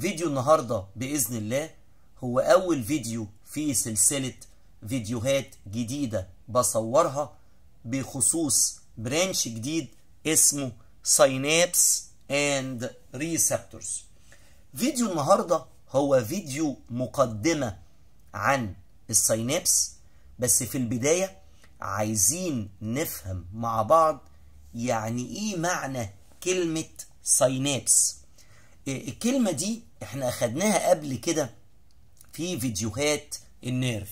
فيديو النهاردة بإذن الله هو أول فيديو في سلسلة فيديوهات جديدة بصورها بخصوص برانش جديد اسمه سينابس اند ريسبتورز فيديو النهاردة هو فيديو مقدمة عن السينابس بس في البداية عايزين نفهم مع بعض يعني ايه معنى كلمة سينابس إيه، الكلمة دي احنا اخدناها قبل كده في فيديوهات النيرف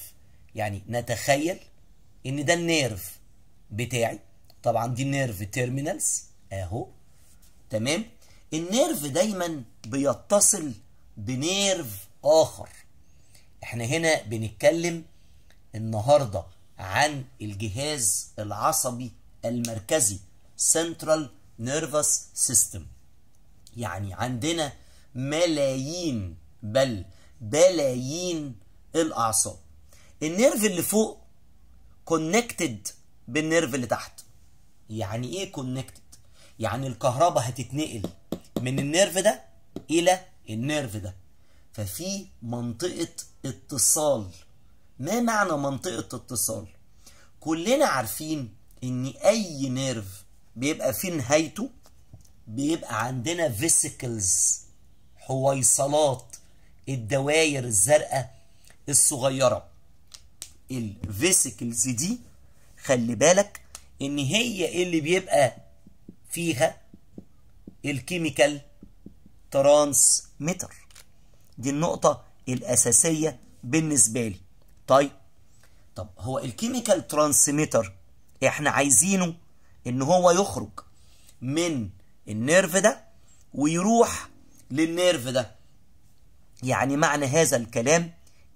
يعني نتخيل ان ده النيرف بتاعي طبعا دي النيرف تيرمينالز اهو تمام النيرف دايما بيتصل بنيرف اخر احنا هنا بنتكلم النهارده عن الجهاز العصبي المركزي سنترال Nervous سيستم يعني عندنا ملايين بل بلايين الاعصاب النيرف اللي فوق كونكتد بالنيرف اللي تحت يعني ايه كونكتد يعني الكهرباء هتتنقل من النيرف ده الى النيرف ده ففي منطقه اتصال ما معنى منطقه اتصال كلنا عارفين ان اي نيرف بيبقى في نهايته بيبقى عندنا فيسيكلز حويصلات الدواير الزرقاء الصغيره الفيسيكلز دي خلي بالك ان هي اللي بيبقى فيها الكيميكال ترانسميتر دي النقطه الاساسيه بالنسبه لي طيب طب هو الكيميكال ترانسميتر احنا عايزينه ان هو يخرج من النيرف ده ويروح للنيرف ده يعني معنى هذا الكلام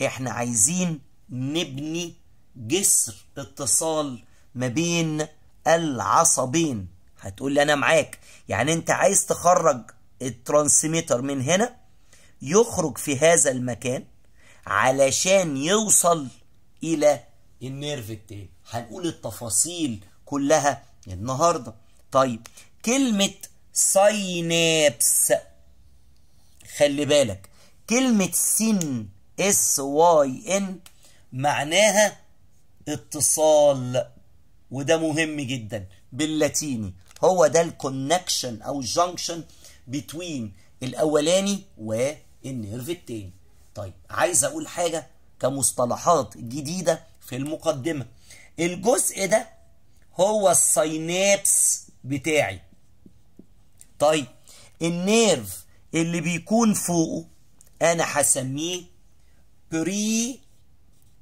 احنا عايزين نبني جسر اتصال ما بين العصبين هتقول لي انا معاك يعني انت عايز تخرج الترانسميتر من هنا يخرج في هذا المكان علشان يوصل الى النيرف التاني هنقول التفاصيل كلها النهارده طيب كلمه ساينابس خلي بالك كلمة سن اس واي ان معناها اتصال وده مهم جدا باللاتيني هو ده الكونكشن او جانكشن بتوين الاولاني والنيرف التاني طيب عايز اقول حاجه كمصطلحات جديده في المقدمه الجزء ده هو السينابس بتاعي طيب النيرف اللي بيكون فوقه انا هسميه بري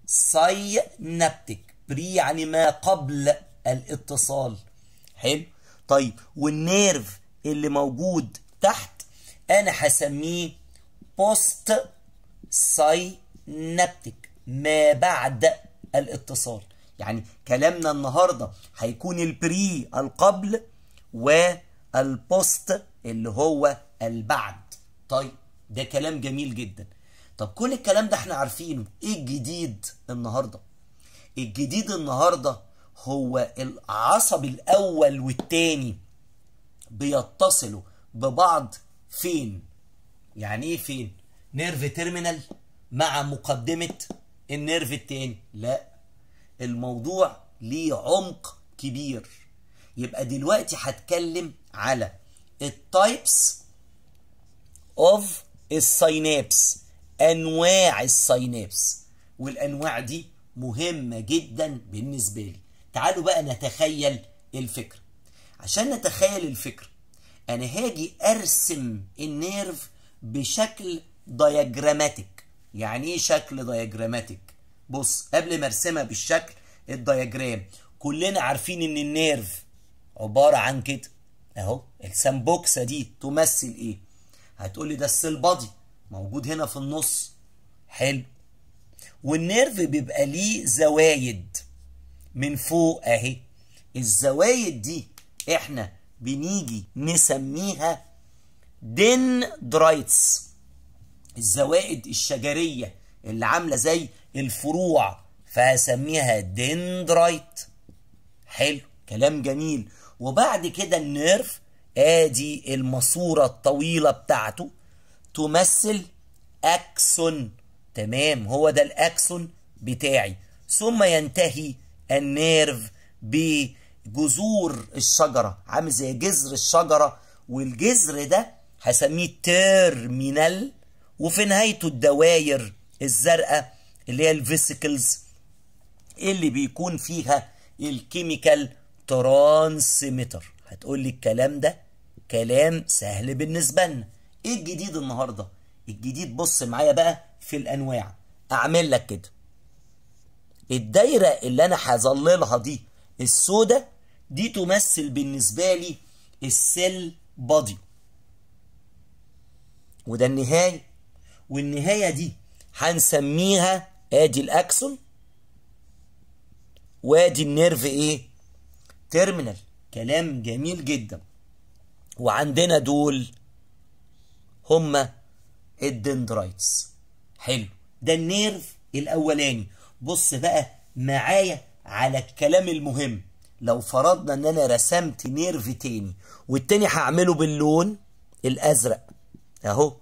ساينابتيك بري يعني ما قبل الاتصال حلو طيب والنيرف اللي موجود تحت انا هسميه بوست ساينابتيك ما بعد الاتصال يعني كلامنا النهارده هيكون البري القبل والبوست اللي هو البعد طيب ده كلام جميل جدا طب كل الكلام ده احنا عارفينه ايه الجديد النهارده الجديد النهارده هو العصب الاول والتاني بيتصلوا ببعض فين يعني ايه فين نيرف تيرمينال مع مقدمه النيرف التاني لا الموضوع ليه عمق كبير يبقى دلوقتي هتكلم على التايبس of السينابس انواع السينابس والانواع دي مهمة جدا بالنسبة لي تعالوا بقى نتخيل الفكرة عشان نتخيل الفكرة انا هاجي ارسم النيرف بشكل دياجراماتيك يعني ايه شكل دياجراماتيك بص قبل ما ارسمها بالشكل الدياجرام كلنا عارفين ان النيرف عبارة عن كده اهو السامبوكسة دي تمثل ايه هتقول لي ده السيل بادي موجود هنا في النص حلو والنيرف بيبقى ليه زوايد من فوق اهي الزوايد دي احنا بنيجي نسميها دندرايتس الزوائد الشجريه اللي عامله زي الفروع فهسميها دندرايت حلو كلام جميل وبعد كده النيرف ادي الماسوره الطويله بتاعته تمثل اكسون تمام هو ده الاكسون بتاعي ثم ينتهي النيرف بجذور الشجره عامل زي جذر الشجره والجذر ده هسميه تيرمينال وفي نهايته الدواير الزرقاء اللي هي الفيسيكلز اللي بيكون فيها الكيميكال ترانسميتر هتقول لي الكلام ده كلام سهل بالنسبة لنا ايه الجديد النهاردة الجديد بص معايا بقى في الانواع اعمل لك كده الدايرة اللي انا هظللها دي السودة دي تمثل بالنسبة لي السيل بادي وده النهاية والنهاية دي هنسميها ادي الاكسون وادي النيرف ايه تيرمينال كلام جميل جدا وعندنا دول هما الدندرايتس حلو ده النيرف الاولاني بص بقى معايا على الكلام المهم لو فرضنا ان انا رسمت نيرف تاني والتاني هعمله باللون الازرق اهو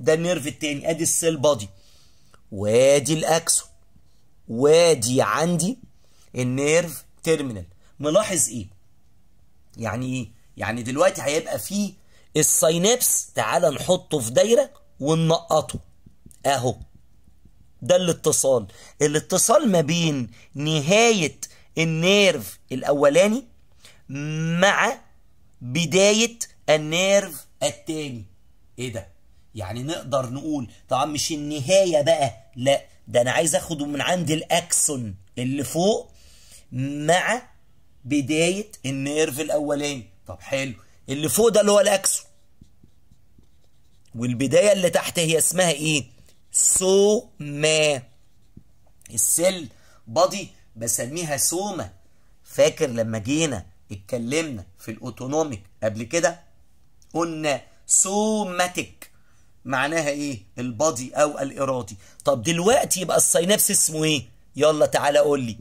ده النيرف التاني ادي السيل بادي وادي الاكسون وادي عندي النيرف تيرمينال ملاحظ ايه يعني ايه يعني دلوقتي هيبقى فيه السينابس تعال نحطه في دايره وننقطه اهو ده الاتصال الاتصال ما بين نهايه النيرف الاولاني مع بدايه النيرف الثاني ايه ده يعني نقدر نقول طبعا مش النهايه بقى لا ده انا عايز اخده من عند الاكسون اللي فوق مع بدايه النيرف الاولاني طب حلو اللي فوق ده اللي هو الاكسو والبدايه اللي تحت هي اسمها ايه سوما السيل بادي بسميها سوما فاكر لما جينا اتكلمنا في الاوتونوميك قبل كده قلنا سوماتيك معناها ايه البادي او الارادي طب دلوقتي يبقى السينابس اسمه ايه يلا تعالى قول لي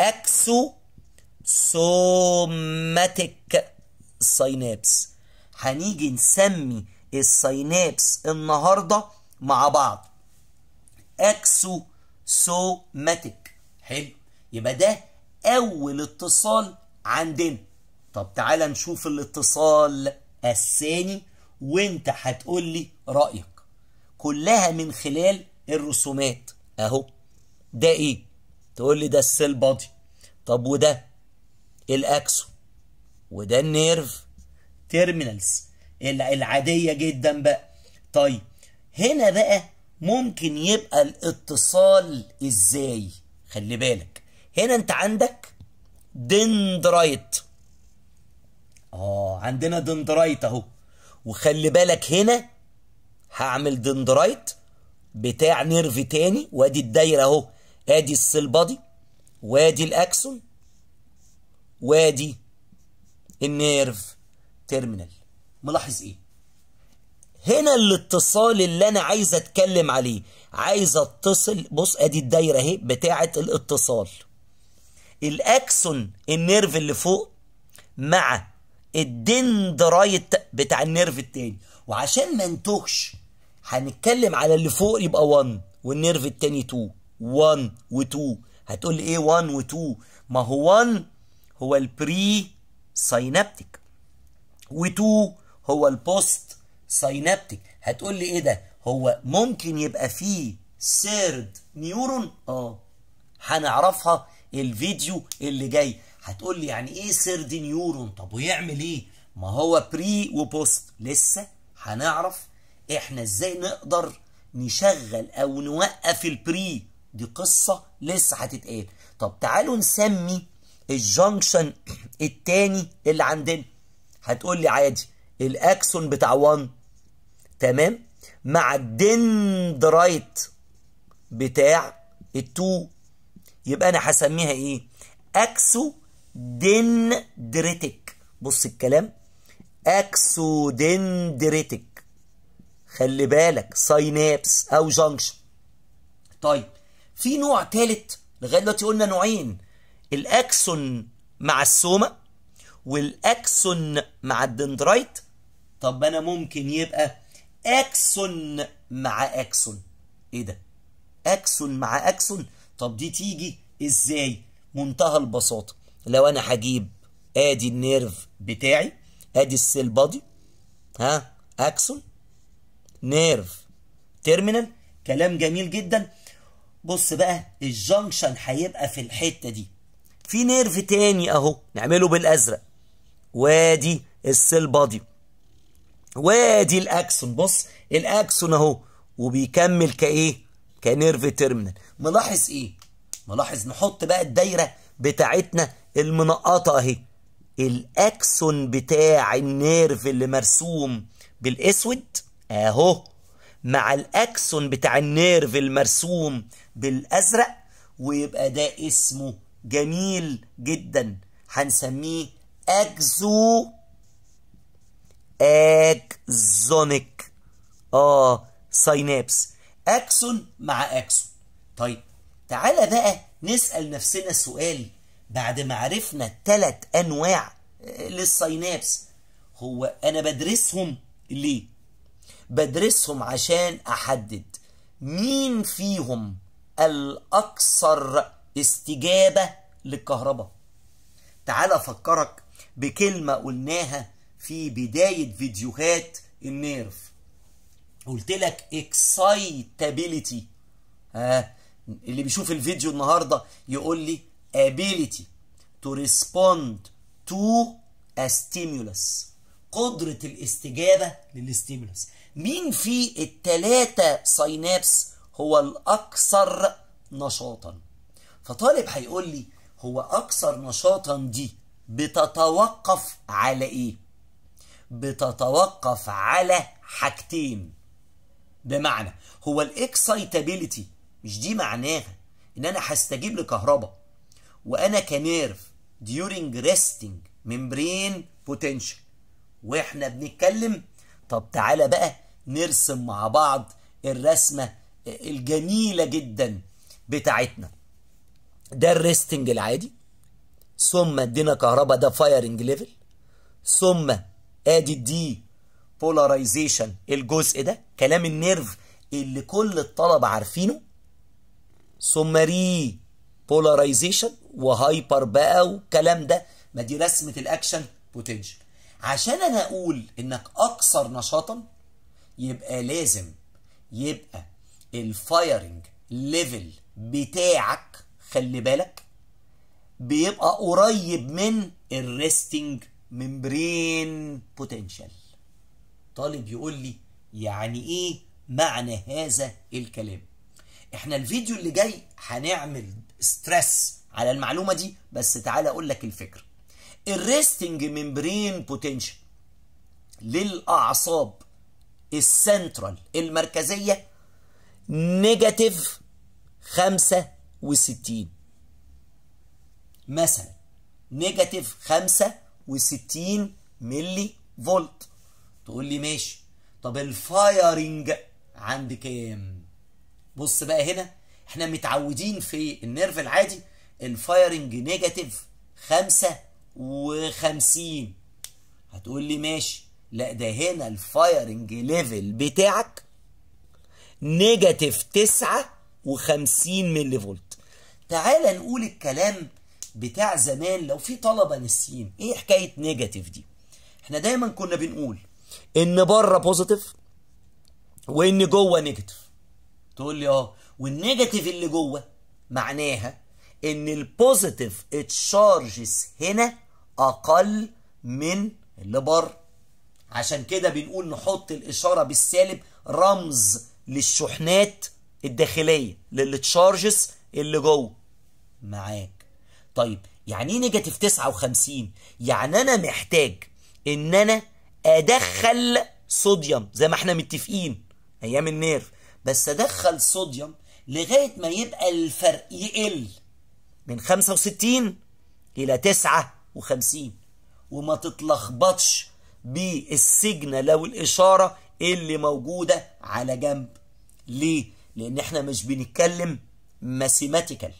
اكسو سوماتيك الساينابس هنيجي نسمي الساينابس النهارده مع بعض اكسوسوماتيك حلو يبقى ده اول اتصال عندنا طب تعالى نشوف الاتصال الثاني وانت هتقول لي رايك كلها من خلال الرسومات اهو ده ايه تقول لي ده السيل بادي طب وده الاكسو وده النيرف تيرمينالز العاديه جدا بقى طيب هنا بقى ممكن يبقى الاتصال ازاي خلي بالك هنا انت عندك دندرايت اه عندنا دندرايت اهو وخلي بالك هنا هعمل دندرايت بتاع نيرف تاني وادي الدايره اهو ادي السيل بادي وادي الاكسون وادي النيرف تيرمينال ملاحظ ايه هنا الاتصال اللي انا عايز اتكلم عليه عايز اتصل بص ادي الدايره اهي بتاعه الاتصال الاكسون النيرف اللي فوق مع الدندرايت بتاع النيرف التاني وعشان ما انتهش هنتكلم على اللي فوق يبقى 1 والنيرف التاني 2 1 و2 هتقول لي ايه 1 و2 ما هو 1 هو البري ساينابتيك و2 هو البوست ساينابتيك هتقول لي ايه ده هو ممكن يبقى فيه سيرد نيورون اه هنعرفها الفيديو اللي جاي هتقول لي يعني ايه سيرد نيورون طب ويعمل ايه ما هو بري وبوست لسه هنعرف احنا ازاي نقدر نشغل او نوقف البري دي قصه لسه هتتقال طب تعالوا نسمي الجنكشن التاني اللي عندنا هتقول لي عادي الاكسون بتاع 1 تمام مع الدندرايت بتاع التو يبقى انا هسميها ايه اكسو دندريتك بص الكلام اكسو دندريتك خلي بالك ساينابس او جنكشن طيب في نوع ثالث لغايه دلوقتي قلنا نوعين الاكسون مع السوما والاكسون مع الدندرايت طب انا ممكن يبقى اكسون مع اكسون ايه ده اكسون مع اكسون طب دي تيجي ازاي منتهى البساطه لو انا هجيب ادي النيرف بتاعي ادي السيل بادي ها اكسون نيرف تيرمينال كلام جميل جدا بص بقى الجنكشن هيبقى في الحته دي في نيرف تاني اهو نعمله بالازرق وادي السيل بادي وادي الاكسون بص الاكسون اهو وبيكمل كايه كنيرف تيرمينال ملاحظ ايه ملاحظ نحط بقى الدايره بتاعتنا المنقطه اهي الاكسون بتاع النيرف اللي مرسوم بالاسود اهو مع الاكسون بتاع النيرف المرسوم بالازرق ويبقى ده اسمه جميل جدا هنسميه اكزو اكزونيك اه ساينابس اكسون مع اكسون طيب تعالى بقى نسال نفسنا سؤال بعد ما عرفنا التلات انواع آه، للساينابس هو انا بدرسهم ليه بدرسهم عشان احدد مين فيهم الاكثر استجابة للكهرباء تعال أفكرك بكلمة قلناها في بداية فيديوهات النيرف قلت لك اكسايتابيليتي آه. اللي بيشوف الفيديو النهاردة يقول لي ability to respond to a stimulus قدرة الاستجابة للاستيمولس مين في التلاتة ساينابس هو الأكثر نشاطاً فطالب هيقول لي هو اكثر نشاطا دي بتتوقف على ايه بتتوقف على حاجتين بمعنى هو الاكسايتابيليتي مش دي معناها ان انا هستجيب لكهرباء وانا كنيرف ديورينج ريستنج ميمبرين بوتنشال واحنا بنتكلم طب تعالى بقى نرسم مع بعض الرسمه الجميله جدا بتاعتنا ده الريستنج العادي ثم ادينا كهرباء ده فايرنج ليفل ثم ادي الدي بولاريزيشن الجزء ده كلام النيرف اللي كل الطلبه عارفينه ثم ري بولاريزيشن وهايبر بقى والكلام ده ما دي رسمه الاكشن بوتنشال عشان انا اقول انك اكثر نشاطا يبقى لازم يبقى الفايرنج ليفل بتاعك خلي بالك بيبقى قريب من الريستنج ممبرين بوتنشال طالب يقول لي يعني ايه معنى هذا الكلام احنا الفيديو اللي جاي هنعمل ستريس على المعلومه دي بس تعالى اقول لك الفكره الريستنج ممبرين بوتنشال للاعصاب السنترال المركزيه نيجاتيف 5 وستين مثلا نيجاتيف خمسة وستين ملي فولت تقول لي ماشي طب الفايرنج عند كام بص بقى هنا احنا متعودين في النيرف العادي الفايرنج نيجاتيف خمسة وخمسين هتقول لي ماشي لا ده هنا الفايرنج ليفل بتاعك نيجاتيف تسعة وخمسين ملي فولت تعال نقول الكلام بتاع زمان لو في طلبه ناسيين ايه حكايه نيجاتيف دي احنا دايما كنا بنقول ان بره بوزيتيف وان جوه نيجاتيف تقول لي اه والنيجاتيف اللي جوه معناها ان البوزيتيف اتشارجز هنا اقل من اللي بره عشان كده بنقول نحط الاشاره بالسالب رمز للشحنات الداخليه للتشارجز اللي جوه معاك طيب يعني ايه نيجاتيف 59 يعني انا محتاج ان انا ادخل صوديوم زي ما احنا متفقين ايام النير بس ادخل صوديوم لغايه ما يبقى الفرق يقل من 65 الى 59 وما تتلخبطش بالسيجنال او الاشاره اللي موجوده على جنب ليه لان احنا مش بنتكلم ماثيماتيكال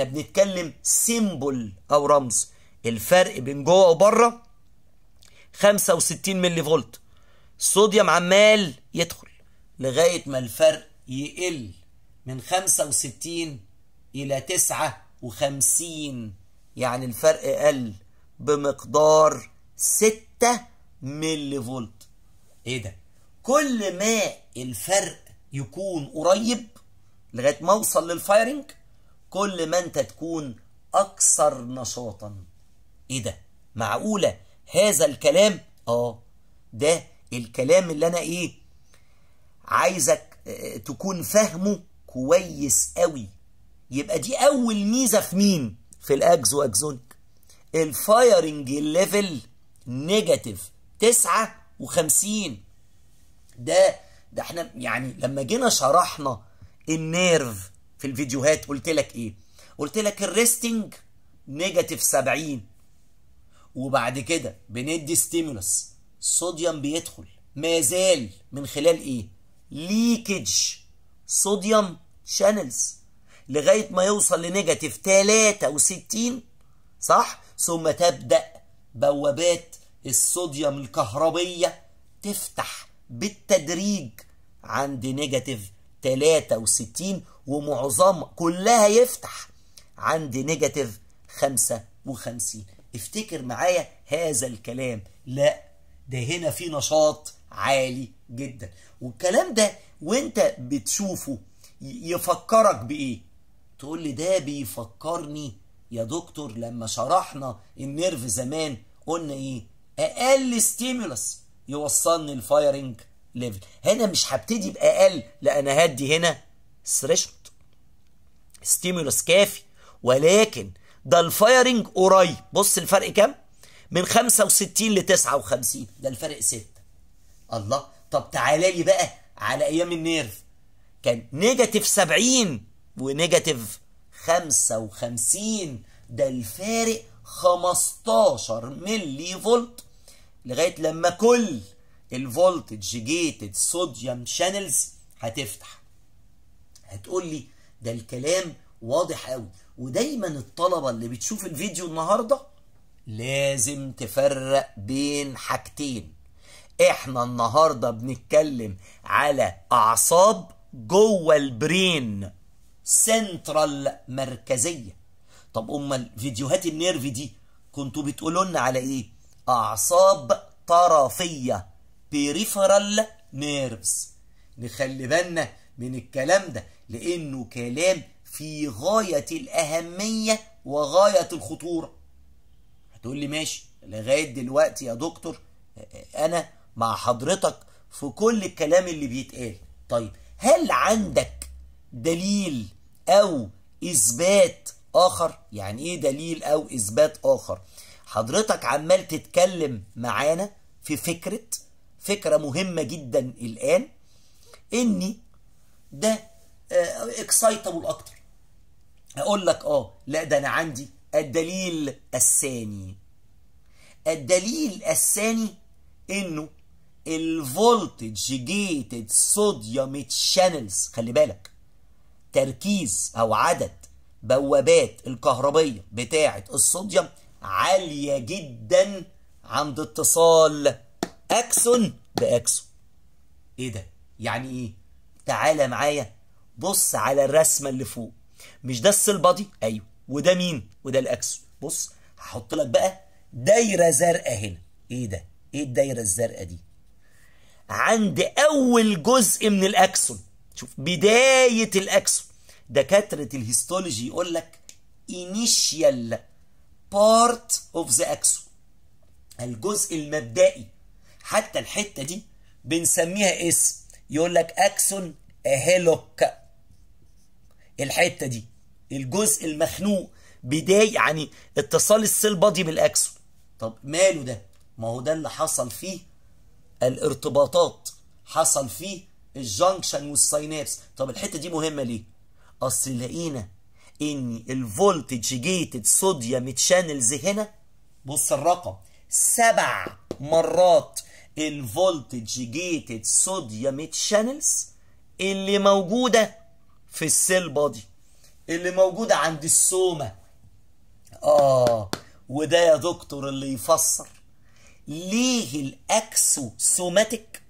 احنا بنتكلم سيمبل او رمز الفرق بين جوه وبره 65 ملي فولت الصوديوم عمال يدخل لغايه ما الفرق يقل من 65 الى 59 يعني الفرق قل بمقدار 6 ملي فولت ايه ده كل ما الفرق يكون قريب لغايه ما اوصل للفايرنج كل ما انت تكون اكثر نشاطا ايه ده معقوله هذا الكلام اه ده الكلام اللي انا ايه عايزك آه، تكون فاهمه كويس قوي يبقى دي اول ميزه في مين في الاجز واجزونك الفايرنج الليفل نيجاتيف 59 ده ده احنا يعني لما جينا شرحنا النيرف في الفيديوهات قلت لك ايه قلت لك الريستنج نيجاتيف 70 وبعد كده بندي ستيمولس الصوديوم بيدخل ما زال من خلال ايه ليكج صوديوم شانلز لغايه ما يوصل لنيجاتيف 63 صح ثم تبدا بوابات الصوديوم الكهربيه تفتح بالتدريج عند نيجاتيف 63 ومعظم كلها يفتح عند نيجاتيف 55 افتكر معايا هذا الكلام لا ده هنا في نشاط عالي جدا والكلام ده وانت بتشوفه يفكرك بايه تقول لي ده بيفكرني يا دكتور لما شرحنا النيرف زمان قلنا ايه اقل ستيمولس يوصلني الفايرنج ليفل هنا مش هبتدي باقل لا انا هدي هنا ثريشولد ستيمولس كافي ولكن ده الفايرنج قريب بص الفرق كام من 65 ل 59 ده الفرق 6 الله طب تعالى لي بقى على ايام النيرف كان نيجاتيف 70 ونيجاتيف 55 ده الفارق 15 ملي فولت لغايه لما كل الفولتج جيتد صوديوم شانلز هتفتح هتقول لي ده الكلام واضح قوي ودايما الطلبه اللي بتشوف الفيديو النهارده لازم تفرق بين حاجتين احنا النهارده بنتكلم على اعصاب جوه البرين سنترال مركزيه طب امال فيديوهات النيرف دي كنتوا بتقولوا لنا على ايه اعصاب طرفيه peripheral nerves نخلي بالنا من الكلام ده لانه كلام في غاية الاهمية وغاية الخطورة هتقول لي ماشي لغاية دلوقتي يا دكتور انا مع حضرتك في كل الكلام اللي بيتقال طيب هل عندك دليل او اثبات اخر يعني ايه دليل او اثبات اخر حضرتك عمال تتكلم معانا في فكره فكرة مهمة جدا الآن إني ده اكسايتبل آه، أكتر أقول لك آه لا ده أنا عندي الدليل الثاني الدليل الثاني إنه الفولتج جيتد صوديوم تشانلز خلي بالك تركيز أو عدد بوابات الكهربية بتاعة الصوديوم عالية جدا عند اتصال اكسون باكسون ايه ده يعني ايه تعالى معايا بص على الرسمه اللي فوق مش ده السيل بادي ايوه وده مين وده الاكسون بص هحط لك بقى دايره زرقاء هنا ايه ده ايه الدايره الزرقاء دي عند اول جزء من الاكسون شوف بدايه الاكسون دكاتره الهيستولوجي يقول لك initial part of the axon الجزء المبدئي حتى الحته دي بنسميها اسم يقول لك اكسون هيلوك الحته دي الجزء المخنوق بدايه يعني اتصال السيل بادي بالاكسون طب ماله ده ما هو ده اللي حصل فيه الارتباطات حصل فيه الجنكشن والساينابس طب الحته دي مهمه ليه اصل لقينا ان الفولتج جيتد صوديوم تشانلز هنا بص الرقم سبع مرات الفولتج جيتد صوديوم تشانلز اللي موجوده في السيل بودي اللي موجوده عند السومه اه وده يا دكتور اللي يفسر ليه الاكسو سوماتيك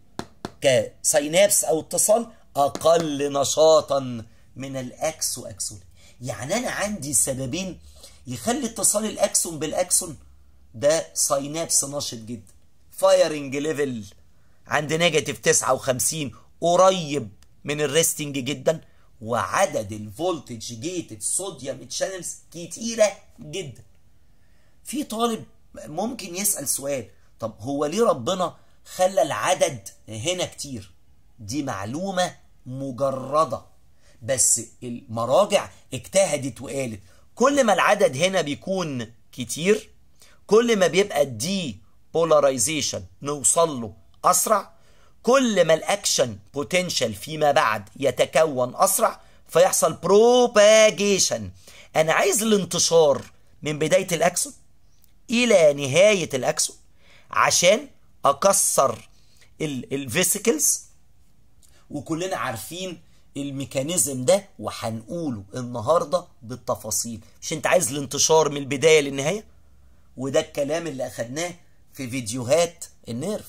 كسينابس او اتصال اقل نشاطا من الاكسو اكسون يعني انا عندي سببين يخلي اتصال الاكسون بالاكسون ده سينابس نشط جدا فايرنج ليفل عند نيجاتيف 59 قريب من الريستنج جدا وعدد الفولتج جيتد صوديوم تشانلز كتيره جدا في طالب ممكن يسال سؤال طب هو ليه ربنا خلى العدد هنا كتير دي معلومه مجرده بس المراجع اجتهدت وقالت كل ما العدد هنا بيكون كتير كل ما بيبقى الدي بولاريزيشن نوصل له أسرع كل ما الأكشن بوتنشال فيما بعد يتكون أسرع فيحصل بروباجيشن أنا عايز الانتشار من بداية الأكسون إلى نهاية الأكسون عشان أكسر الفيسيكلز وكلنا عارفين الميكانيزم ده وهنقوله النهارده بالتفاصيل مش انت عايز الانتشار من البدايه للنهايه وده الكلام اللي اخدناه في فيديوهات النيرف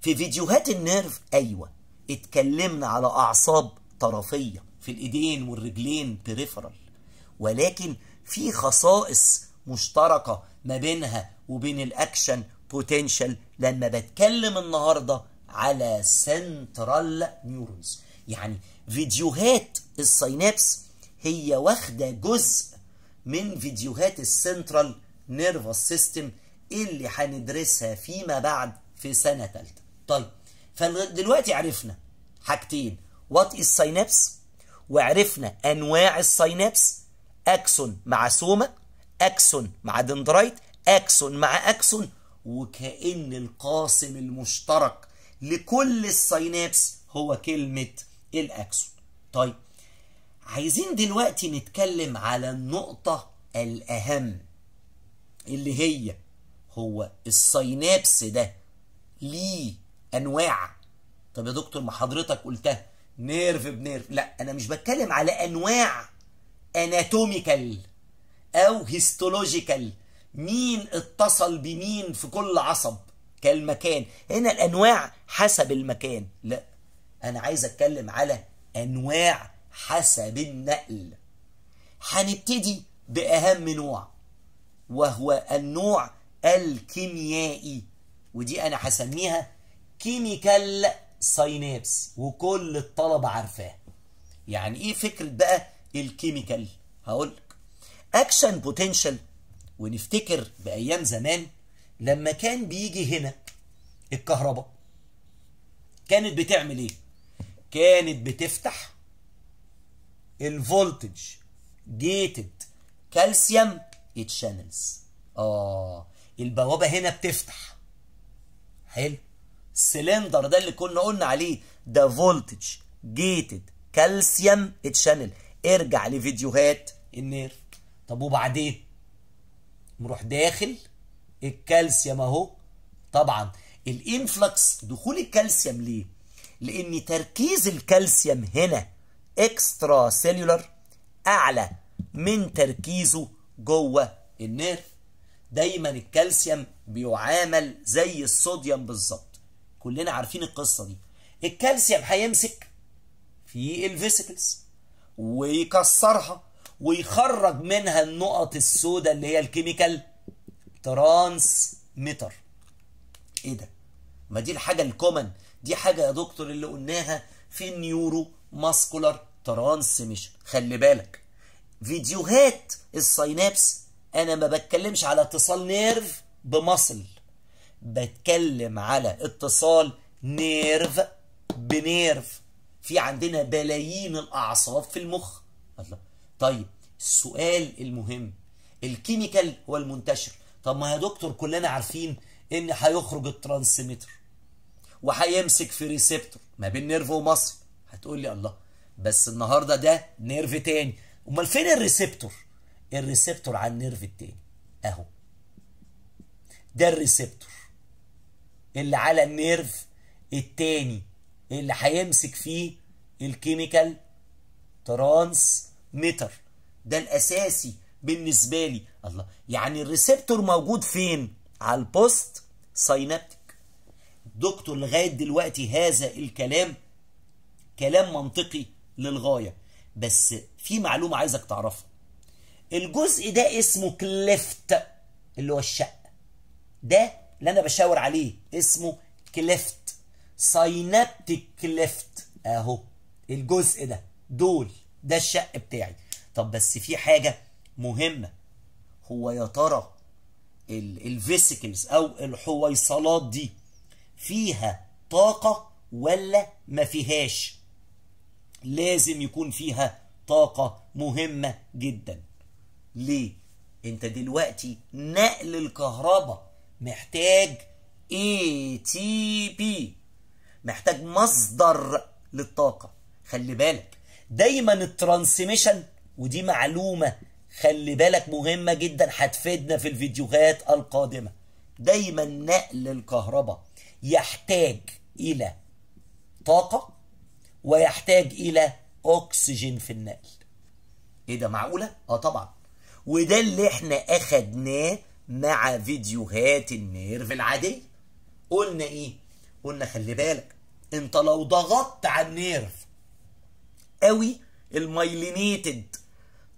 في فيديوهات النيرف ايوه اتكلمنا على اعصاب طرفيه في الايدين والرجلين بريفرال ولكن في خصائص مشتركه ما بينها وبين الاكشن بوتنشال لما بتكلم النهارده على سنترال نيورونز يعني فيديوهات السينابس هي واخده جزء من فيديوهات السنترال نيرفس سيستم إيه اللي هندرسها فيما بعد في سنة ثالثة طيب فدلوقتي عرفنا حاجتين وات از ساينابس وعرفنا انواع الساينابس اكسون مع سوما اكسون مع دندرايت اكسون مع اكسون وكأن القاسم المشترك لكل الساينابس هو كلمة الاكسون طيب عايزين دلوقتي نتكلم على النقطة الأهم اللي هي هو السينابس ده ليه انواع طب يا دكتور ما حضرتك قلتها نيرف بنيرف لا انا مش بتكلم على انواع اناتوميكال او هيستولوجيكال مين اتصل بمين في كل عصب كالمكان هنا الانواع حسب المكان لا انا عايز اتكلم على انواع حسب النقل هنبتدي باهم نوع وهو النوع الكيميائي ودي انا هسميها كيميكال ساينابس وكل الطلبه عارفاه يعني ايه فكره بقى الكيميكال هقول لك اكشن بوتنشال ونفتكر بايام زمان لما كان بيجي هنا الكهرباء كانت بتعمل ايه كانت بتفتح الفولتج جيتد كالسيوم تشانلز اه البوابه هنا بتفتح حلو السلندر ده اللي كنا قلنا عليه ده فولتج جيتد كالسيوم اتشانل ارجع لفيديوهات النيرف طب وبعدين نروح داخل الكالسيوم اهو طبعا الانفلكس دخول الكالسيوم ليه لان تركيز الكالسيوم هنا اكسترا سيلولر اعلى من تركيزه جوه النيرف دايما الكالسيوم بيعامل زي الصوديوم بالظبط كلنا عارفين القصه دي الكالسيوم هيمسك في الفيسيكلز ويكسرها ويخرج منها النقط السوداء اللي هي الكيميكال ترانسميتر ايه ده ما دي الحاجه الكومن دي حاجه يا دكتور اللي قلناها في النيورو ماسكولار ترانسميشن خلي بالك فيديوهات الساينابس انا ما بتكلمش على اتصال نيرف بمصل بتكلم على اتصال نيرف بنيرف في عندنا بلايين الاعصاب في المخ الله طيب السؤال المهم الكيميكال هو المنتشر طب ما يا دكتور كلنا عارفين ان هيخرج الترانسميتر وهيمسك في ريسبتور ما بين نيرف ومصل هتقول لي الله بس النهارده ده نيرف تاني امال فين الريسبتور الريسبتور على النيرف التاني اهو ده الريسبتور اللي على النيرف التاني اللي هيمسك فيه الكيميكال ترانس ميتر ده الاساسي بالنسبه لي الله يعني الريسبتور موجود فين على البوست ساينابتيك دكتور لغايه دلوقتي هذا الكلام كلام منطقي للغايه بس في معلومه عايزك تعرفها الجزء ده اسمه كليفت اللي هو الشق ده اللي انا بشاور عليه اسمه كليفت ساينابتيك كليفت اهو الجزء ده دول ده الشق بتاعي طب بس في حاجه مهمه هو يا ترى الفيسيكلز او الحويصلات دي فيها طاقه ولا ما فيهاش لازم يكون فيها طاقه مهمه جدا ليه انت دلوقتي نقل الكهرباء محتاج اي تي بي محتاج مصدر للطاقة خلي بالك دايما الترانسميشن ودي معلومة خلي بالك مهمة جدا هتفيدنا في الفيديوهات القادمة دايما نقل الكهرباء يحتاج إلى طاقة ويحتاج إلى أكسجين في النقل إيه ده معقولة؟ آه طبعا وده اللي احنا اخدناه مع فيديوهات النيرف العادية قلنا ايه قلنا خلي بالك انت لو ضغطت على النيرف قوي المايلينيتد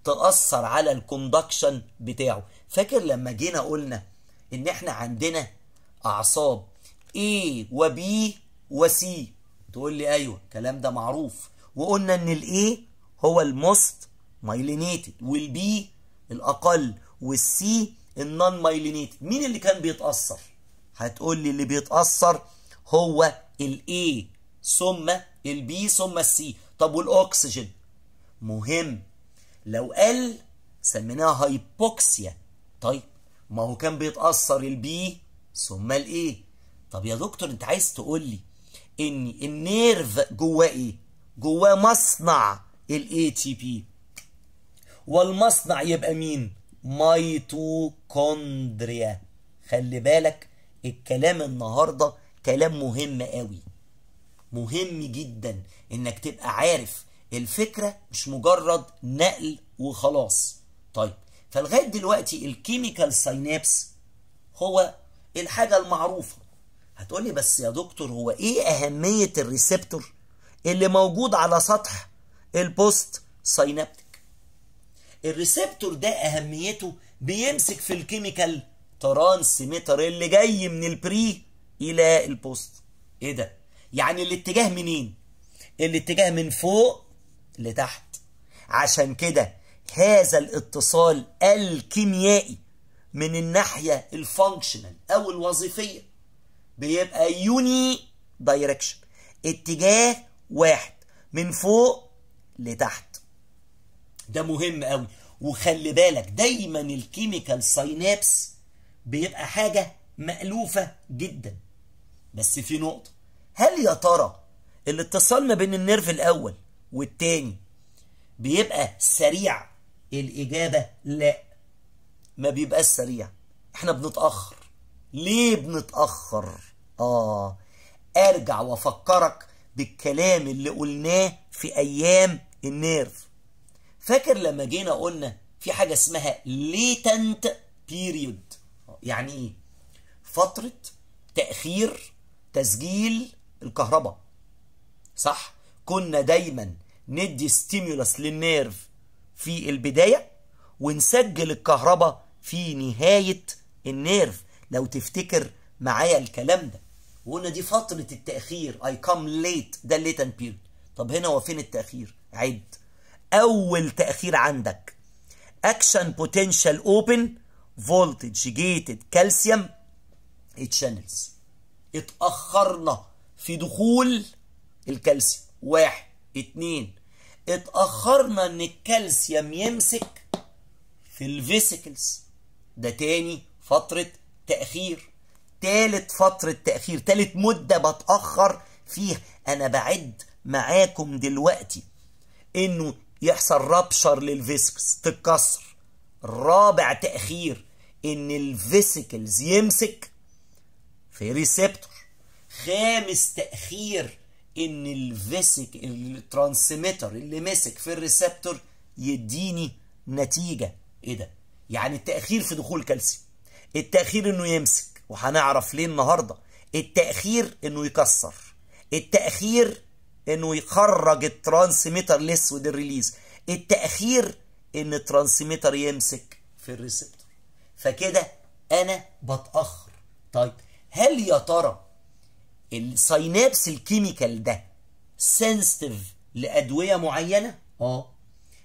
تأثر على الكوندكشن بتاعه فاكر لما جينا قلنا ان احنا عندنا اعصاب A و C تقول لي ايوه الكلام ده معروف وقلنا ان الاي هو الموست مايلينيتد والبي الاقل والسي النون مايلينيت مين اللي كان بيتاثر هتقول لي اللي بيتاثر هو الاي ثم البي ثم السي طب والاكسجين مهم لو قل سميناها هايبوكسيا طيب ما هو كان بيتاثر البي ثم الاي طب يا دكتور انت عايز تقول لي ان النيرف جواه ايه جواه مصنع الاي تي بي والمصنع يبقى مين ميتوكوندريا خلي بالك الكلام النهارده كلام مهم قوي مهم جدا انك تبقى عارف الفكره مش مجرد نقل وخلاص طيب فلغايه دلوقتي الكيميكال ساينابس هو الحاجه المعروفه هتقولي بس يا دكتور هو ايه اهميه الريسبتور اللي موجود على سطح البوست ساينابتيك الريسبتور ده اهميته بيمسك في الكيميكال ترانسميتر اللي جاي من البري الى البوست ايه ده يعني الاتجاه منين الاتجاه من فوق لتحت عشان كده هذا الاتصال الكيميائي من الناحيه الفانكشنال او الوظيفيه بيبقى يوني دايركشن اتجاه واحد من فوق لتحت ده مهم قوي وخلي بالك دايما الكيميكال ساينابس بيبقى حاجة مألوفة جدا بس في نقطة هل يا ترى الاتصال ما بين النيرف الأول والتاني بيبقى سريع الإجابة لا ما بيبقاش سريع احنا بنتأخر ليه بنتأخر آه أرجع وأفكرك بالكلام اللي قلناه في أيام النيرف فاكر لما جينا قلنا في حاجه اسمها ليتنت بيريود يعني ايه فتره تاخير تسجيل الكهرباء صح كنا دايما ندي ستيمولس للنيرف في البدايه ونسجل الكهرباء في نهايه النيرف لو تفتكر معايا الكلام ده وقلنا دي فتره التاخير اي كام ليت ده الليتنت بيريود طب هنا هو فين التاخير عد اول تاخير عندك اكشن بوتنشال اوبن فولتج جيتد كالسيوم تشانلز اتاخرنا في دخول الكالسيوم واحد اتنين اتاخرنا ان الكالسيوم يمسك في الفيسيكلز ده تاني فتره تاخير تالت فتره تاخير تالت مده بتاخر فيها انا بعد معاكم دلوقتي انه يحصل رابشر للفيسكس تتكسر الرابع تأخير ان الفيسيكلز يمسك في ريسبتور خامس تأخير ان الفيسك الترانسميتر اللي مسك في الريسبتور يديني نتيجة ايه ده يعني التأخير في دخول كالسيوم التأخير انه يمسك وهنعرف ليه النهاردة التأخير انه يكسر التأخير انه يخرج الترانسميتر الاسود الريليز التاخير ان الترانسميتر يمسك في الريسبتور فكده انا بتاخر طيب هل يا ترى السينابس الكيميكال ده سنسيتيف لادويه معينه اه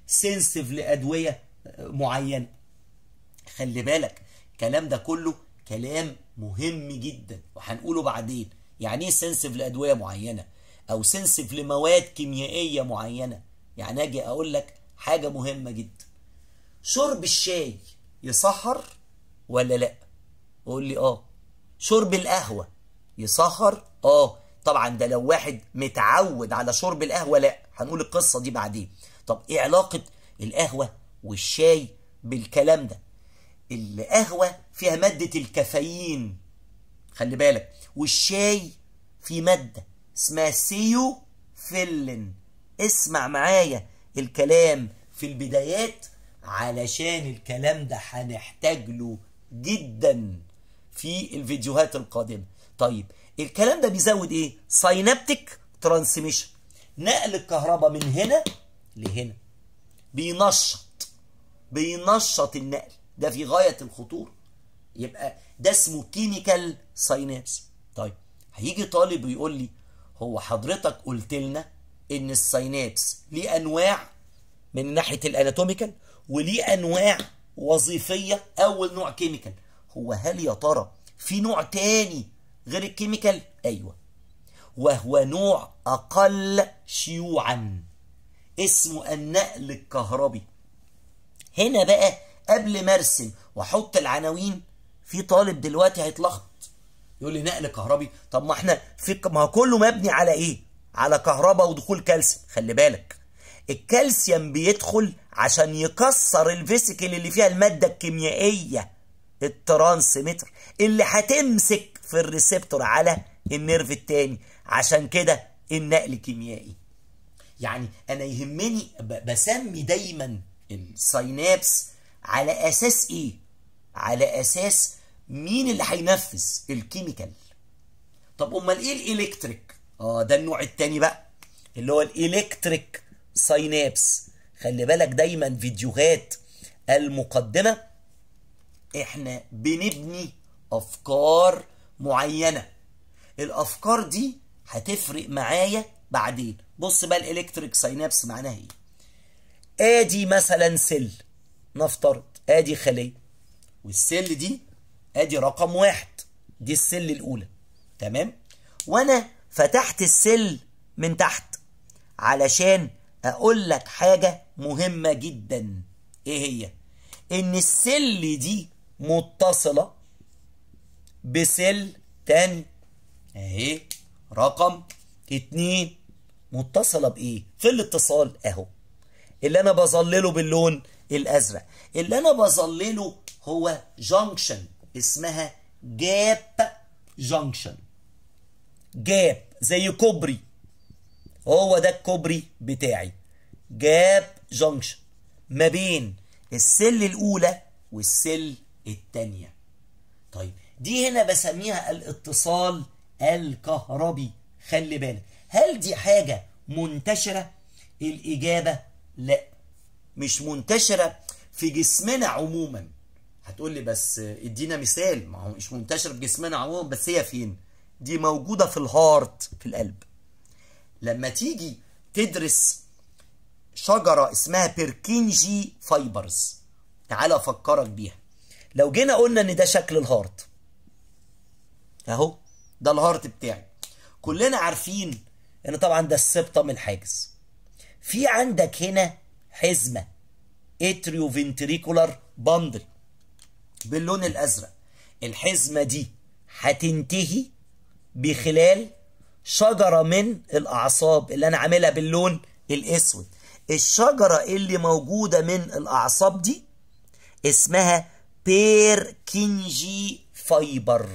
سنسيتيف لادويه آه، معينه خلي بالك الكلام ده كله كلام مهم جدا وهنقوله بعدين يعني ايه سنسيتيف لادويه معينه او سنسف لمواد كيميائيه معينه يعني اجي اقول لك حاجه مهمه جدا شرب الشاي يسهر ولا لا قول لي اه شرب القهوه يسهر اه طبعا ده لو واحد متعود على شرب القهوه لا هنقول القصه دي بعدين طب ايه علاقه القهوه والشاي بالكلام ده القهوه فيها ماده الكافيين خلي بالك والشاي فيه ماده اسمها سيو فيلن اسمع معايا الكلام في البدايات علشان الكلام ده هنحتاج له جدا في الفيديوهات القادمه طيب الكلام ده بيزود ايه ساينابتيك ترانسميشن نقل الكهرباء من هنا لهنا بينشط بينشط النقل ده في غايه الخطوره يبقى ده اسمه كيميكال ساينابس طيب هيجي طالب ويقول لي هو حضرتك قلت لنا ان الساينابس ليه انواع من ناحيه الاناتوميكال وليه انواع وظيفيه اول نوع كيميكال هو هل يا ترى في نوع تاني غير الكيميكال ايوه وهو نوع اقل شيوعا اسمه النقل الكهربي هنا بقى قبل ما ارسم واحط العناوين في طالب دلوقتي هيتلخبط يقول لي نقل كهربي طب ما احنا في ما هو كله مبني على ايه على كهرباء ودخول كالسيوم خلي بالك الكالسيوم بيدخل عشان يكسر الفيسيكل اللي فيها الماده الكيميائيه الترانسميتر اللي هتمسك في الريسبتور على النيرف الثاني عشان كده النقل كيميائي يعني انا يهمني بسمي دايما الساينابس على اساس ايه على اساس مين اللي هينفذ الكيميكال طب امال ايه الالكتريك اه ده النوع الثاني بقى اللي هو الالكتريك ساينابس خلي بالك دايما فيديوهات المقدمه احنا بنبني افكار معينه الافكار دي هتفرق معايا بعدين بص بقى الالكتريك ساينابس معناها ايه ادي مثلا سيل نفترض ادي خليه والسيل دي ادي رقم واحد دي السل الاولى تمام وانا فتحت السل من تحت علشان اقول لك حاجه مهمه جدا ايه هي ان السل دي متصله بسل تاني اهي رقم اتنين متصله بايه في الاتصال اهو اللي انا بظلله باللون الازرق اللي انا بظلله هو جانكشن اسمها جاب جانكشن جاب زي كوبري هو ده الكوبري بتاعي جاب جانكشن ما بين السل الاولى والسل الثانيه طيب دي هنا بسميها الاتصال الكهربي خلي بالك هل دي حاجه منتشره الاجابه لا مش منتشره في جسمنا عموما هتقول لي بس ادينا مثال ما هو مش منتشر في جسمنا عموما بس هي فين؟ دي موجوده في الهارت في القلب. لما تيجي تدرس شجره اسمها بيركينجي فايبرز تعال افكرك بيها. لو جينا قلنا ان ده شكل الهارت اهو ده الهارت بتاعي كلنا عارفين ان طبعا ده السبطه من الحاجز في عندك هنا حزمه اتريو فنتريكولار باندل باللون الازرق الحزمه دي هتنتهي بخلال شجره من الاعصاب اللي انا عاملها باللون الاسود الشجره اللي موجوده من الاعصاب دي اسمها بيركينجي فايبر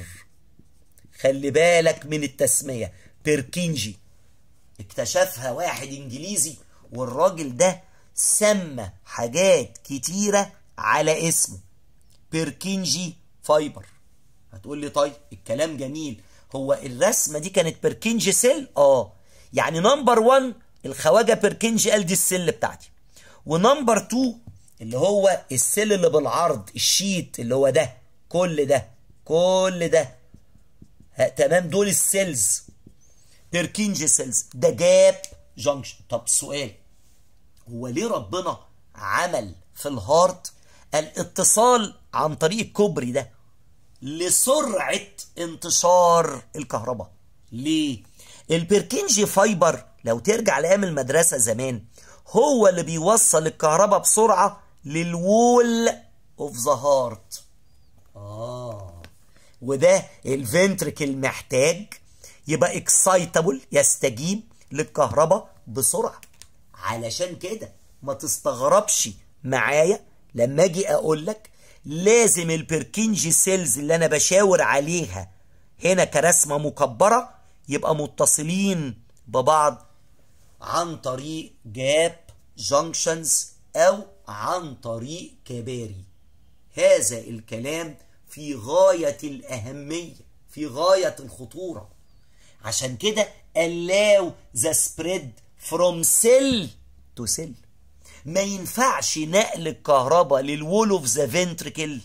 خلي بالك من التسميه بيركينجي اكتشفها واحد انجليزي والراجل ده سمى حاجات كتيره على اسمه بيركينجي فايبر هتقول لي طيب الكلام جميل هو الرسمه دي كانت بيركينجي سيل اه يعني نمبر 1 الخواجه بيركينجي قال دي السيل بتاعتي ونمبر 2 اللي هو السيل اللي بالعرض الشيت اللي هو ده كل ده كل ده تمام دول السيلز بيركينجي سيلز ده جاب جانكشن طب سؤال هو ليه ربنا عمل في الهارت الاتصال عن طريق الكوبري ده لسرعة انتشار الكهرباء ليه؟ البركنجي فايبر لو ترجع لأيام المدرسة زمان هو اللي بيوصل الكهرباء بسرعة للول اوف ذا هارت آه وده الفنتريك المحتاج يبقى اكسايتابل يستجيب للكهرباء بسرعة علشان كده ما تستغربش معايا لما اجي اقول لك لازم البركنجي سيلز اللي انا بشاور عليها هنا كرسمه مكبره يبقى متصلين ببعض عن طريق جاب جانكشنز او عن طريق كباري هذا الكلام في غايه الاهميه في غايه الخطوره عشان كده allow the spread from cell to cell ما ينفعش نقل الكهرباء للول اوف ذا فنتركل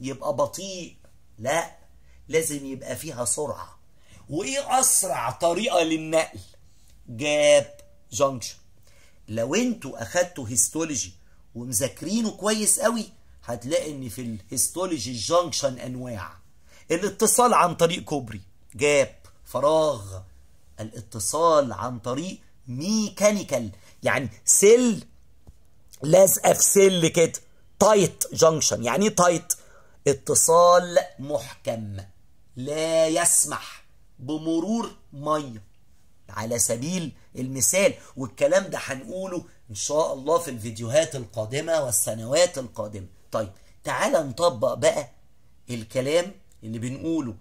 يبقى بطيء لا لازم يبقى فيها سرعه وايه اسرع طريقه للنقل جاب جنكشن لو انتوا اخدتوا هيستولوجي ومذاكرينه كويس قوي هتلاقي ان في الهيستولوجي الجنكشن انواع الاتصال عن طريق كوبري جاب فراغ الاتصال عن طريق ميكانيكال يعني سيل لازقه في سل كده تايت جنكشن يعني ايه تايت اتصال محكم لا يسمح بمرور ميه على سبيل المثال والكلام ده هنقوله ان شاء الله في الفيديوهات القادمه والسنوات القادمه طيب تعالى نطبق بقى الكلام اللي بنقوله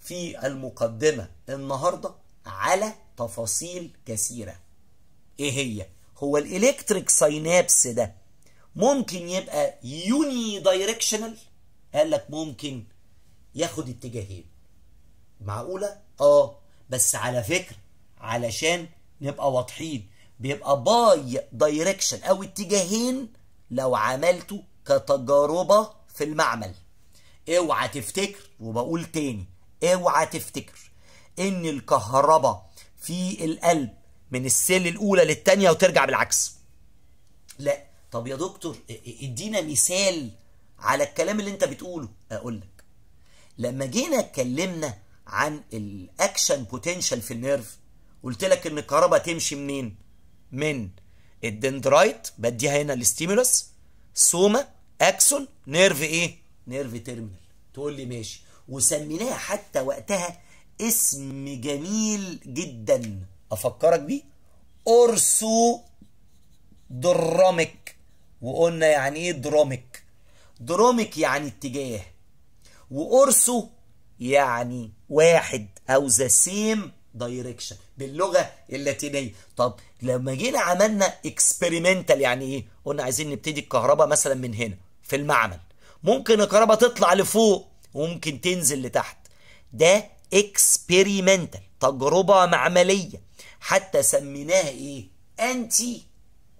في المقدمه النهارده على تفاصيل كثيره ايه هي هو الالكتريك ساينابس ده ممكن يبقى يوني دايركشنال قال لك ممكن ياخد اتجاهين معقوله اه بس على فكره علشان نبقى واضحين بيبقى باي دايركشن او اتجاهين لو عملته كتجربه في المعمل اوعى تفتكر وبقول تاني اوعى تفتكر ان الكهرباء في القلب من السيل الاولى للثانيه وترجع بالعكس لا طب يا دكتور ادينا مثال على الكلام اللي انت بتقوله اقول لك لما جينا اتكلمنا عن الاكشن بوتنشال في النيرف قلت لك ان الكهرباء تمشي منين من الدندرايت بديها هنا الاستيمولس سوما اكسون نيرف ايه نيرف تيرمينال تقول لي ماشي وسميناها حتى وقتها اسم جميل جدا افكرك بيه ارسو درامك وقلنا يعني ايه درامك درامك يعني اتجاه وارسو يعني واحد او ذا سيم دايركشن باللغه اللاتينيه طب لما جينا عملنا اكسبيريمنتال يعني ايه قلنا عايزين نبتدي الكهرباء مثلا من هنا في المعمل ممكن الكهرباء تطلع لفوق وممكن تنزل لتحت ده اكسبيريمنتال تجربه معمليه حتى سميناها ايه انتي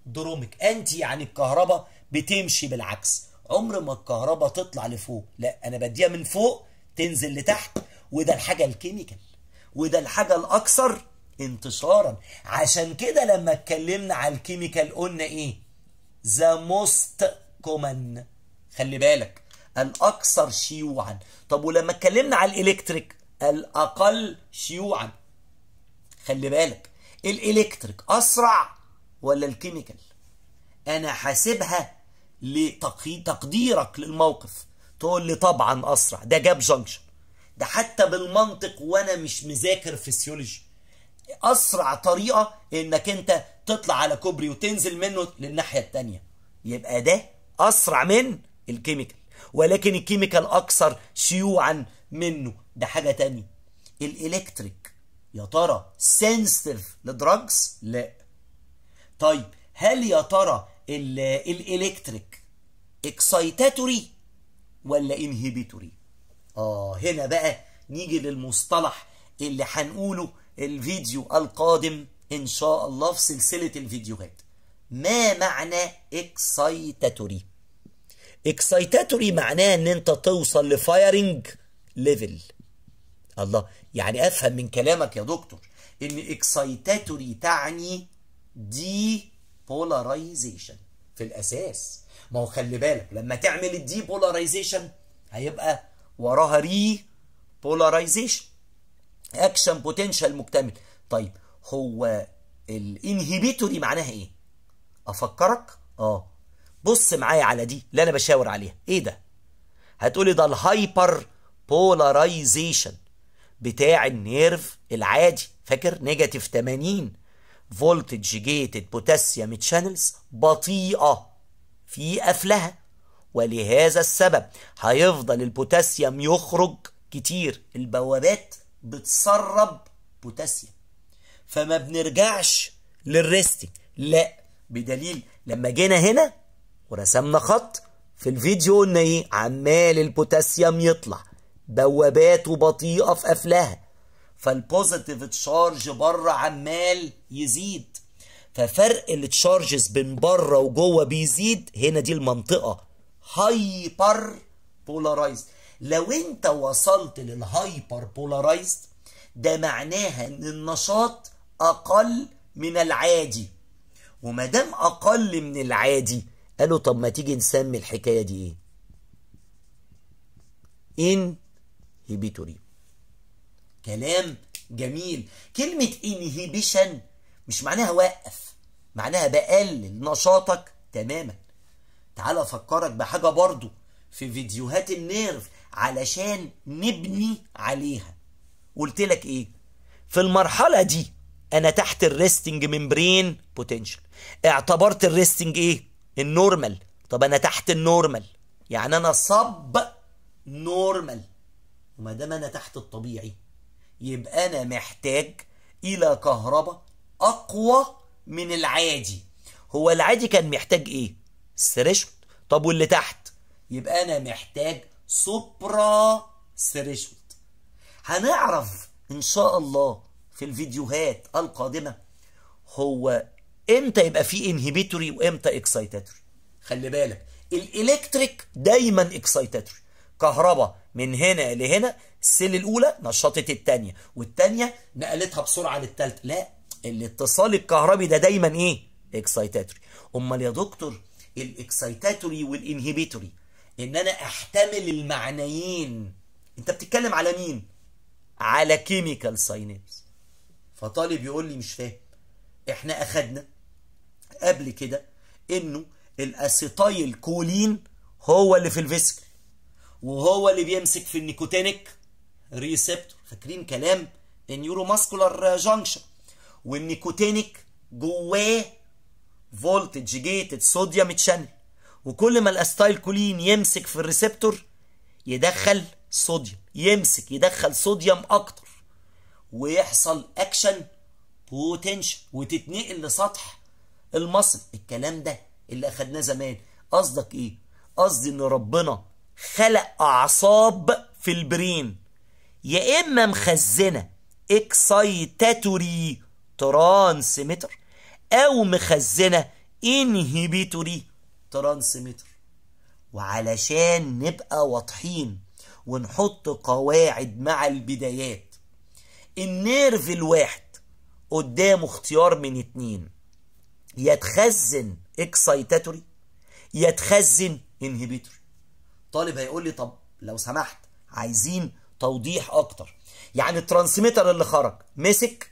دروميك انتي يعني الكهرباء بتمشي بالعكس عمر ما الكهرباء تطلع لفوق لا انا بديها من فوق تنزل لتحت وده الحاجه الكيميكال وده الحاجه الاكثر انتشارا عشان كده لما اتكلمنا على الكيميكال قلنا ايه ذا موست كومن خلي بالك الاكثر شيوعا طب ولما اتكلمنا على الالكتريك الاقل شيوعا خلي بالك الالكتريك اسرع ولا الكيميكال انا حاسبها لتقديرك للموقف تقول لي طبعا اسرع ده جاب جنكشن ده حتى بالمنطق وانا مش مذاكر فسيولوجي اسرع طريقه انك انت تطلع على كوبري وتنزل منه للناحيه الثانيه يبقى ده اسرع من الكيميكال ولكن الكيميكال اكثر شيوعا منه ده حاجه ثانيه الالكتريك يا ترى سنسيتيف لدراجز لا طيب هل يا ترى الالكتريك اكسايتاتوري ولا انهبيتوري اه هنا بقى نيجي للمصطلح اللي هنقوله الفيديو القادم ان شاء الله في سلسله الفيديوهات ما معنى اكسايتاتوري اكسايتاتوري معناه ان انت توصل لفايرنج ليفل الله يعني افهم من كلامك يا دكتور ان اكسايتاتوري تعني دي بولاريزيشن في الاساس ما هو خلي بالك لما تعمل الدي بولاريزيشن هيبقى وراها ري بولاريزيشن اكشن بوتنشال مكتمل طيب هو الانهبيتوري معناها ايه افكرك اه بص معايا على دي اللي انا بشاور عليها ايه ده هتقولي ده الهايبر بولاريزيشن بتاع النيرف العادي فاكر نيجاتيف 80 فولتج جيتد بوتاسيوم تشانلز بطيئه في قفلها ولهذا السبب هيفضل البوتاسيوم يخرج كتير البوابات بتسرب بوتاسيوم فما بنرجعش للريستنج لا بدليل لما جينا هنا ورسمنا خط في الفيديو قلنا ايه عمال البوتاسيوم يطلع بواباته بطيئة في قفلها فالبوزيتيف تشارج بره عمال يزيد ففرق التشارجز بين بره وجوه بيزيد هنا دي المنطقة هايبر بولارايزد لو انت وصلت للهايبر بولارايزد ده معناها ان النشاط اقل من العادي وما دام اقل من العادي قالوا طب ما تيجي نسمي الحكايه دي ايه ان inhibitory كلام جميل كلمة inhibition مش معناها وقف معناها بقلل نشاطك تماما تعال افكرك بحاجة برضو في فيديوهات النيرف علشان نبني عليها قلت لك ايه في المرحلة دي انا تحت الريستنج ممبرين بوتنشال اعتبرت الريستنج ايه النورمال طب انا تحت النورمال يعني انا صب نورمال وما دام انا تحت الطبيعي يبقى انا محتاج الى كهرباء اقوى من العادي هو العادي كان محتاج ايه سريش طب واللي تحت يبقى انا محتاج سوبرا سريش هنعرف ان شاء الله في الفيديوهات القادمه هو امتى يبقى في انهبيتوري وامتى اكسايتاتوري خلي بالك الالكتريك دايما اكسايتاتوري كهرباء من هنا لهنا السيل الاولى نشطت الثانيه والثانيه نقلتها بسرعه للثالثه لا الاتصال الكهربي ده دايما ايه اكسايتاتوري امال يا دكتور الاكسايتاتوري والانهبيتوري ان انا احتمل المعنيين انت بتتكلم على مين على كيميكال ساينابس فطالب يقول لي مش فاهم احنا اخدنا قبل كده انه الاسيتايل كولين هو اللي في الفيسكل وهو اللي بيمسك في النيكوتينيك ريسبتور فاكرين كلام النيورو ماسكولار جانكشن والنيكوتينيك جواه فولتج جيتد صوديوم تشانل وكل ما الاستايل كولين يمسك في الريسبتور يدخل صوديوم يمسك يدخل صوديوم اكتر ويحصل اكشن بوتنشال وتتنقل لسطح المصل الكلام ده اللي اخدناه زمان قصدك ايه قصدي ان ربنا خلق اعصاب في البرين يا اما مخزنه اكسايتاتوري ترانسميتر او مخزنه انهبيتوري ترانسميتر وعلشان نبقى واضحين ونحط قواعد مع البدايات النيرف الواحد قدامه اختيار من اتنين يتخزن اكسايتاتوري يتخزن انهبيتوري الطالب هيقول لي طب لو سمحت عايزين توضيح اكتر يعني الترانسميتر اللي خرج مسك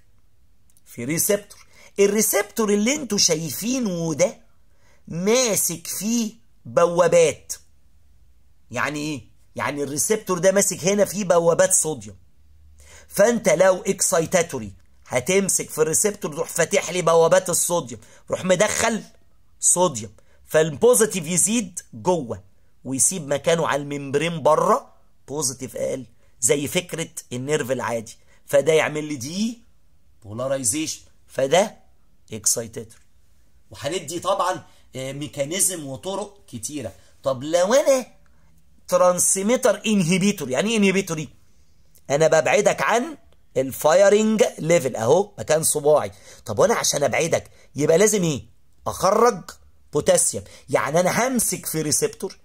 في ريسبتور الريسبتور اللي انتوا شايفينه ده ماسك فيه بوابات يعني ايه يعني الريسبتور ده ماسك هنا فيه بوابات صوديوم فانت لو اكسايتاتوري هتمسك في الريسبتور تروح فاتح لي بوابات الصوديوم روح مدخل صوديوم فالبوزيتيف يزيد جوه ويسيب مكانه على الممبرين بره بوزيتيف اقل زي فكره النيرف العادي فده يعمل لي دي بولاريزيشن فده اكسايتاتور وهندي طبعا ميكانيزم آه، وطرق كتيره طب لو انا ترانسميتر انهبيتور يعني ايه انهبيتوري انا ببعدك عن الفايرنج ليفل اهو مكان صباعي طب وانا عشان ابعدك يبقى لازم ايه اخرج بوتاسيوم يعني انا همسك في ريسبتور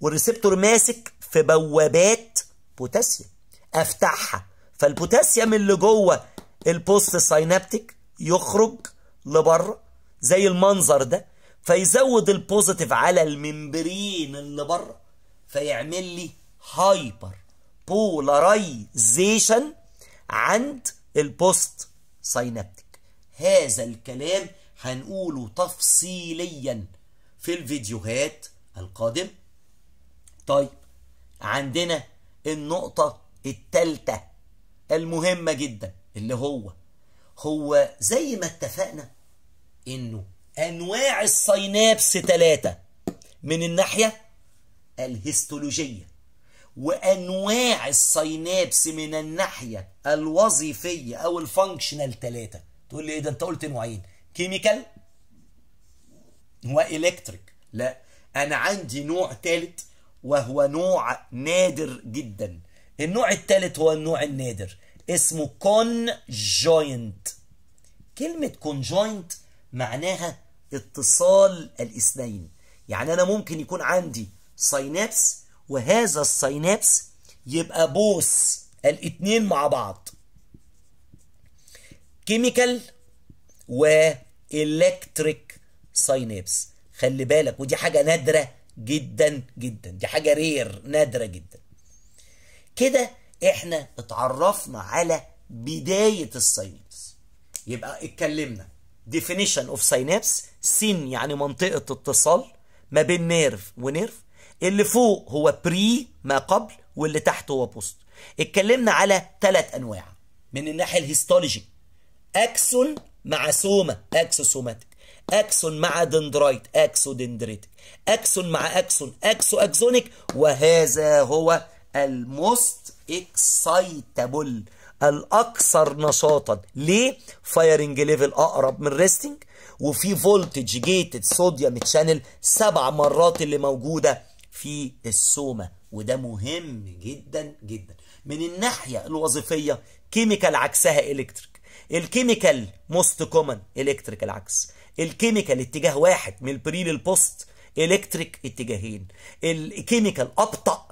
والريسبتور ماسك في بوابات بوتاسيوم افتحها فالبوتاسيوم اللي جوه البوست ساينابتيك يخرج لبره زي المنظر ده فيزود البوزيتيف على الممبرين اللي بره فيعمل لي هايبر بولارايزيشن عند البوست ساينابتيك هذا الكلام هنقوله تفصيليا في الفيديوهات القادمه طيب عندنا النقطة التالتة المهمة جدا اللي هو هو زي ما اتفقنا انه انواع السينابس تلاتة من الناحية الهيستولوجية وانواع السينابس من الناحية الوظيفية او الفانكشنال تلاتة تقول لي ايه ده انت قلت نوعين كيميكال وإلكتريك لا انا عندي نوع ثالث وهو نوع نادر جدا النوع الثالث هو النوع النادر اسمه كونجوينت كلمة كونجوينت معناها اتصال الاثنين يعني انا ممكن يكون عندي ساينابس وهذا الساينابس يبقى بوس الاثنين مع بعض كيميكال والكتريك ساينابس خلي بالك ودي حاجة نادرة جدا جدا دي حاجة رير نادرة جدا كده احنا اتعرفنا على بداية الساينابس يبقى اتكلمنا definition of synapse سين يعني منطقة اتصال ما بين نيرف ونيرف اللي فوق هو بري ما قبل واللي تحت هو بوست اتكلمنا على ثلاث انواع من الناحية الهيستولوجي اكسون مع سوما اكسوسوماتيك اكسون مع دندرايت دندريت اكسون مع اكسون اكسو اكسونيك وهذا هو الموست اكسايتابل الاكثر نشاطا ليه فايرنج ليفل اقرب من ريستنج وفي فولتج جيتد صوديوم تشانل سبع مرات اللي موجوده في السومه وده مهم جدا جدا من الناحيه الوظيفيه كيميكال عكسها الكتريك الكيميكال موست كومن الكتريك العكس الكيميكال اتجاه واحد من البري للبوست الكتريك اتجاهين الكيميكال ابطا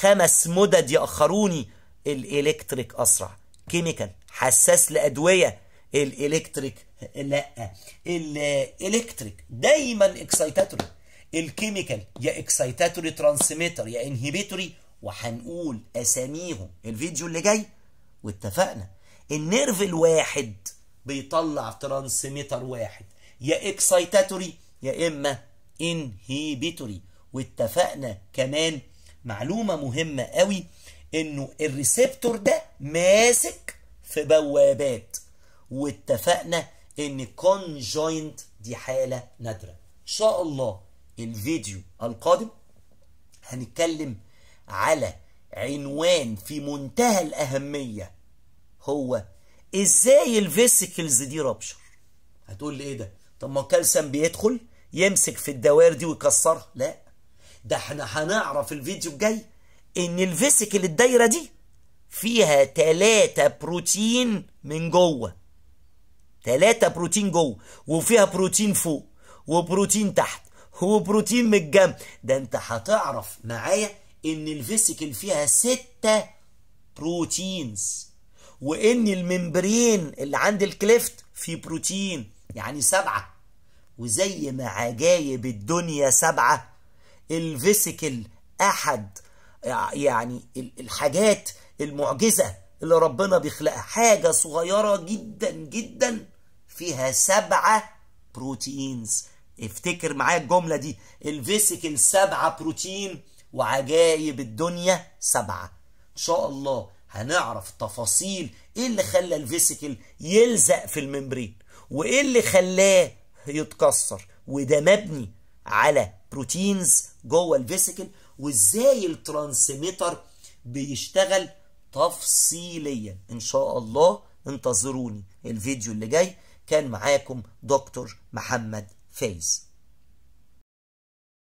خمس مدد ياخروني الالكتريك اسرع كيميكال حساس لادويه الالكتريك لا الالكتريك دايما اكسايتاتوري الكيميكال يا اكسايتاتوري ترانسميتر يا انهبيتوري وهنقول اساميهم الفيديو اللي جاي واتفقنا النيرف الواحد بيطلع ترانسميتر واحد يا اكسايتاتوري يا اما انهيبيتوري واتفقنا كمان معلومه مهمه قوي انه الريسبتور ده ماسك في بوابات واتفقنا ان كونجوينت دي حاله نادره ان شاء الله الفيديو القادم هنتكلم على عنوان في منتهى الاهميه هو ازاي الفيسيكلز دي رابشر هتقول لي ايه ده طب ما كالسيوم بيدخل يمسك في الدوائر دي ويكسرها لا ده احنا هنعرف الفيديو الجاي ان الفيسيكل الدايره دي فيها تلاتة بروتين من جوه تلاتة بروتين جوه وفيها بروتين فوق وبروتين تحت وبروتين من الجنب ده انت هتعرف معايا ان الفيسيكل فيها ستة بروتينز وان الممبرين اللي عند الكليفت فيه بروتين يعني سبعة وزي ما عجايب الدنيا سبعة الفيسيكل أحد يعني الحاجات المعجزة اللي ربنا بيخلقها حاجة صغيرة جدا جدا فيها سبعة بروتينز افتكر معايا الجملة دي الفيسيكل سبعة بروتين وعجايب الدنيا سبعة ان شاء الله هنعرف تفاصيل ايه اللي خلى الفيسيكل يلزق في الممبرين وايه اللي خلاه يتكسر وده مبني على بروتينز جوه الفيسيكل وازاي الترانسميتر بيشتغل تفصيليا ان شاء الله انتظروني الفيديو اللي جاي كان معاكم دكتور محمد فايز